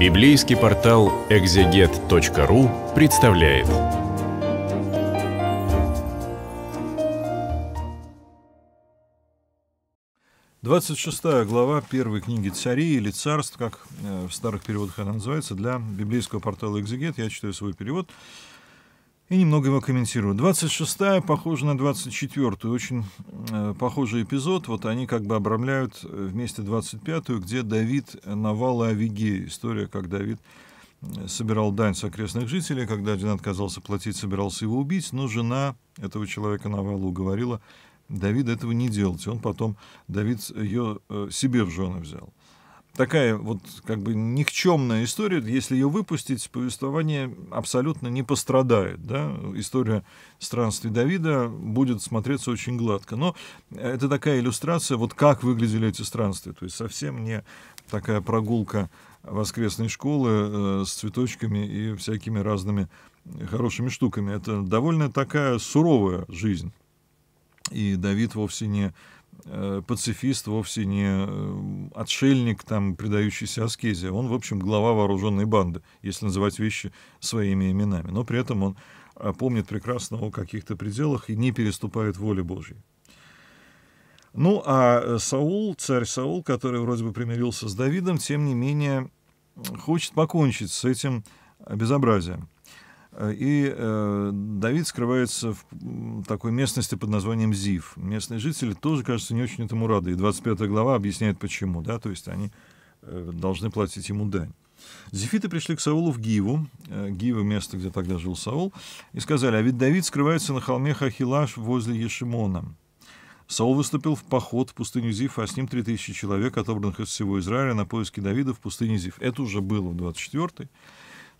Библейский портал экзегет.ру представляет. Двадцать шестая глава первой книги царей или царств, как э, в старых переводах она называется, для библейского портала «Экзегет». Я читаю свой перевод и немного его комментирую. 26-я похожа на 24-ю, очень э, похожий эпизод. Вот они как бы обрамляют э, вместе 25-ю, где Давид навал и Авигей. История, как Давид э, собирал дань с окрестных жителей, когда один отказался платить, собирался его убить, но жена этого человека Навала уговорила Давида этого не делать. И он потом, Давид ее э, себе в жены взял такая вот как бы никчемная история, если ее выпустить, повествование абсолютно не пострадает. Да? История странствий Давида будет смотреться очень гладко. Но это такая иллюстрация, вот как выглядели эти странствия. То есть совсем не такая прогулка воскресной школы э, с цветочками и всякими разными хорошими штуками. Это довольно такая суровая жизнь. И Давид вовсе не Э, пацифист, вовсе не э, отшельник, там, предающийся аскезе. Он, в общем, глава вооруженной банды, если называть вещи своими именами. Но при этом он э, помнит прекрасно о каких-то пределах и не переступает воли Божьей. Ну, а Саул, царь Саул, который вроде бы примирился с Давидом, тем не менее хочет покончить с этим безобразием. Э, и э, Давид скрывается в такой местности под названием Зив. Местные жители тоже, кажется, не очень этому рады. И 25 глава объясняет, почему. Да? То есть они э, должны платить ему дань. Зефиты пришли к Саулу в Гиву, э, место, где тогда жил Саул, и сказали, а ведь Давид скрывается на холме Хахилаш возле Ешимона. Саул выступил в поход в пустыню Зиф, а с ним 3000 человек, отобранных из всего Израиля на поиски Давида в пустыне Зиф. Это уже было в 24-й.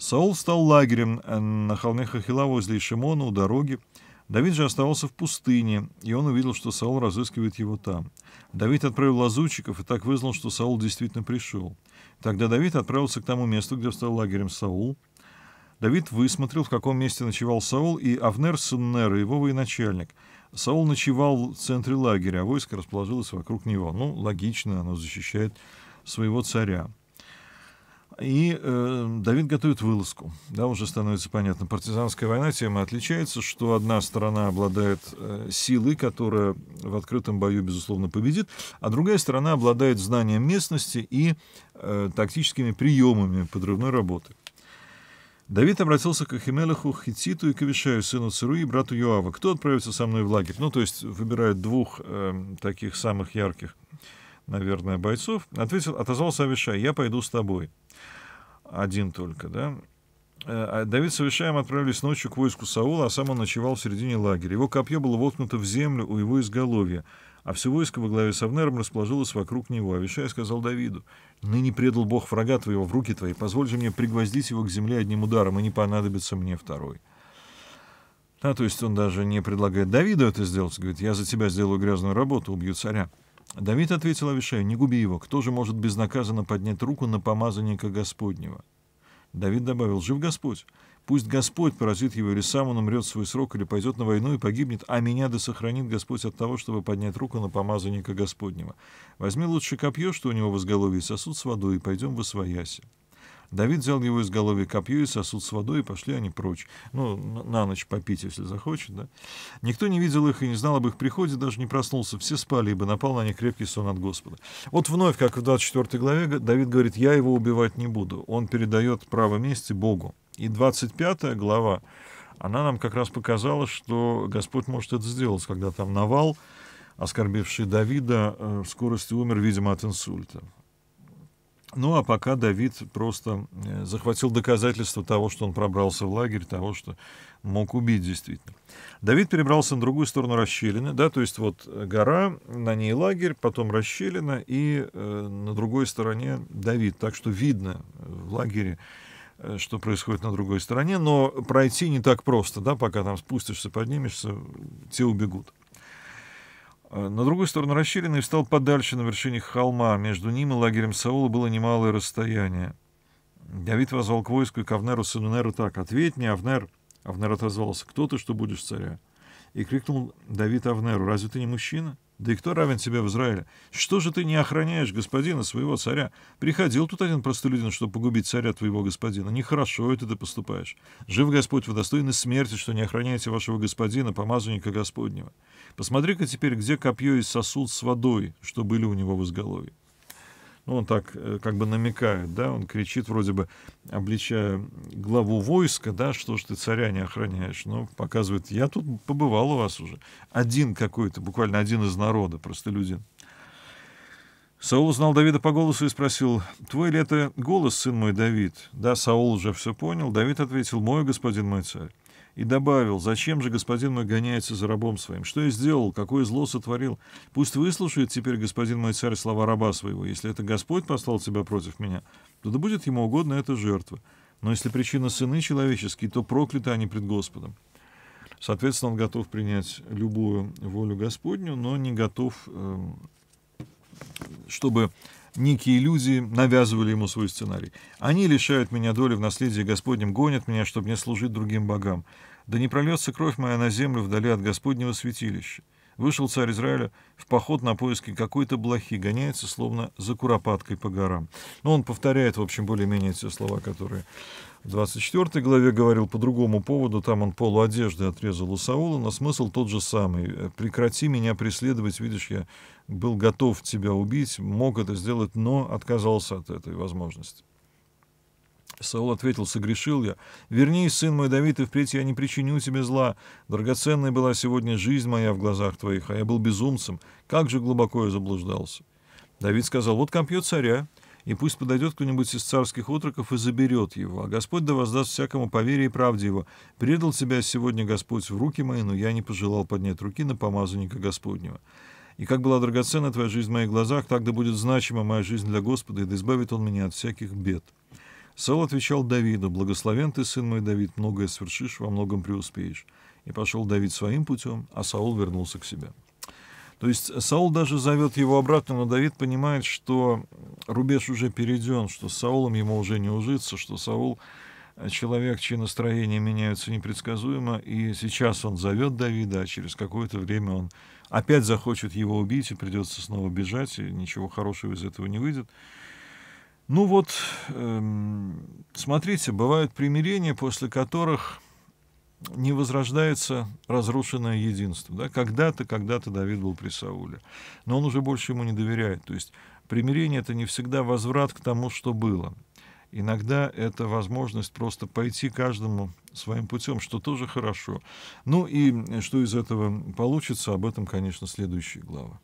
Саул стал лагерем э, на холме Хахила возле Шимона у дороги. Давид же оставался в пустыне, и он увидел, что Саул разыскивает его там. Давид отправил лазутчиков и так вызнал, что Саул действительно пришел. Тогда Давид отправился к тому месту, где стал лагерем Саул. Давид высмотрел, в каком месте ночевал Саул, и Авнер сын Нера, его военачальник. Саул ночевал в центре лагеря, а войско расположилось вокруг него. Ну, логично, оно защищает своего царя. И э, Давид готовит вылазку. Да, уже становится понятно. Партизанская война тема отличается, что одна сторона обладает э, силой, которая в открытом бою, безусловно, победит, а другая сторона обладает знанием местности и э, тактическими приемами подрывной работы. Давид обратился к Ахимелеху, Хититу и Кавишаю, сыну Цируи и брату Йоава. Кто отправится со мной в лагерь? Ну, то есть выбирает двух э, таких самых ярких наверное, бойцов, ответил, отозвался Авишай, я пойду с тобой. Один только, да. Э, а Давид с Авишаем отправились ночью к войску Саула, а сам он ночевал в середине лагеря. Его копье было воткнуто в землю у его изголовья, а все войско во главе с Авнером расположилось вокруг него. Авишай сказал Давиду, «Ныне предал Бог врага твоего в руки твои, позволь же мне пригвоздить его к земле одним ударом, и не понадобится мне второй». А то есть он даже не предлагает Давиду это сделать, говорит, «Я за тебя сделаю грязную работу, убью царя». Давид ответил Авишаю, не губи его, кто же может безнаказанно поднять руку на помазанника Господнего? Давид добавил, жив Господь, пусть Господь поразит его, или сам он умрет в свой срок, или пойдет на войну и погибнет, а меня да сохранит Господь от того, чтобы поднять руку на помазанника Господнего. Возьми лучше копье, что у него в изголовье, сосуд с водой, и пойдем во свояси. Давид взял его из головы копье и сосуд с водой, и пошли они прочь. Ну, на ночь попить, если захочет, да. Никто не видел их и не знал об их приходе, даже не проснулся. Все спали, ибо напал на них крепкий сон от Господа. Вот вновь, как в 24 главе, Давид говорит, я его убивать не буду. Он передает право мести Богу. И 25 глава, она нам как раз показала, что Господь может это сделать, когда там навал, оскорбивший Давида, э, в скорости умер, видимо, от инсульта. Ну, а пока Давид просто э, захватил доказательства того, что он пробрался в лагерь, того, что мог убить действительно. Давид перебрался на другую сторону расщелины, да, то есть вот гора, на ней лагерь, потом расщелина, и э, на другой стороне Давид. Так что видно э, в лагере, э, что происходит на другой стороне, но пройти не так просто, да, пока там спустишься, поднимешься, те убегут. Э, на другой стороне расщелины встал подальше на вершине холма. Между ним и лагерем Саула было немалое расстояние. Давид возвал к войску и к Авнеру Сунунеру так. «Ответь мне, Авнер!» Авнер отозвался. «Кто ты, что будешь царя?» И крикнул Давид Авнеру. «Разве ты не мужчина?» Да и кто равен тебе в Израиле? Что же ты не охраняешь господина своего царя? Приходил тут один простолюдин, чтобы погубить царя твоего господина. Нехорошо это ты поступаешь. Жив Господь, вы достойны смерти, что не охраняете вашего господина, помазанника Господнего. Посмотри-ка теперь, где копье и сосуд с водой, что были у него в изголовье ну, он так э, как бы намекает, да, он кричит вроде бы, обличая главу войска, да, что ж ты царя не охраняешь, но показывает, я тут побывал у вас уже, один какой-то, буквально один из народа, просто люди. Саул узнал Давида по голосу и спросил, «Твой ли это голос, сын мой Давид?» Да, Саул уже все понял. Давид ответил, «Мой господин, мой царь» и добавил, «Зачем же господин мой гоняется за рабом своим? Что я сделал? Какое зло сотворил? Пусть выслушает теперь господин мой царь слова раба своего. Если это Господь послал тебя против меня, то да будет ему угодно эта жертва. Но если причина сыны человеческие, то прокляты они пред Господом». Соответственно, он готов принять любую волю Господню, но не готов, эм, чтобы некие люди навязывали ему свой сценарий. Они лишают меня доли в наследии Господнем, гонят меня, чтобы не служить другим богам. Да не прольется кровь моя на землю вдали от Господнего святилища. Вышел царь Израиля в поход на поиски какой-то блохи, гоняется словно за куропаткой по горам. Но он повторяет, в общем, более-менее те слова, которые в 24 главе говорил по другому поводу, там он полу одежды отрезал у Саула, но смысл тот же самый. «Прекрати меня преследовать, видишь, я был готов тебя убить, мог это сделать, но отказался от этой возможности». Саул ответил, согрешил я. «Вернись, сын мой Давид, и впредь я не причиню тебе зла. Драгоценной была сегодня жизнь моя в глазах твоих, а я был безумцем. Как же глубоко я заблуждался!» Давид сказал, «Вот копье царя, и пусть подойдет кто-нибудь из царских отроков и заберет его, а Господь да воздаст всякому по вере и правде его. Предал тебя сегодня Господь в руки мои, но я не пожелал поднять руки на помазанника Господнего». И как была драгоценна твоя жизнь в моих глазах, так да будет значима моя жизнь для Господа, и да избавит Он меня от всяких бед. Саул отвечал Давиду, «Благословен ты, сын мой Давид, многое свершишь, во многом преуспеешь». И пошел Давид своим путем, а Саул вернулся к себе. То есть Саул даже зовет его обратно, но Давид понимает, что рубеж уже перейден, что с Саулом ему уже не ужиться, что Саул человек, чьи настроения меняются непредсказуемо, и сейчас он зовет Давида, а через какое-то время он опять захочет его убить, и придется снова бежать, и ничего хорошего из этого не выйдет. Ну вот, эм, смотрите, бывают примирения, после которых не возрождается разрушенное единство. Да? Когда-то, когда-то Давид был при Сауле, но он уже больше ему не доверяет. То есть примирение — это не всегда возврат к тому, что было. Иногда это возможность просто пойти каждому своим путем, что тоже хорошо. Ну и что из этого получится, об этом, конечно, следующая глава.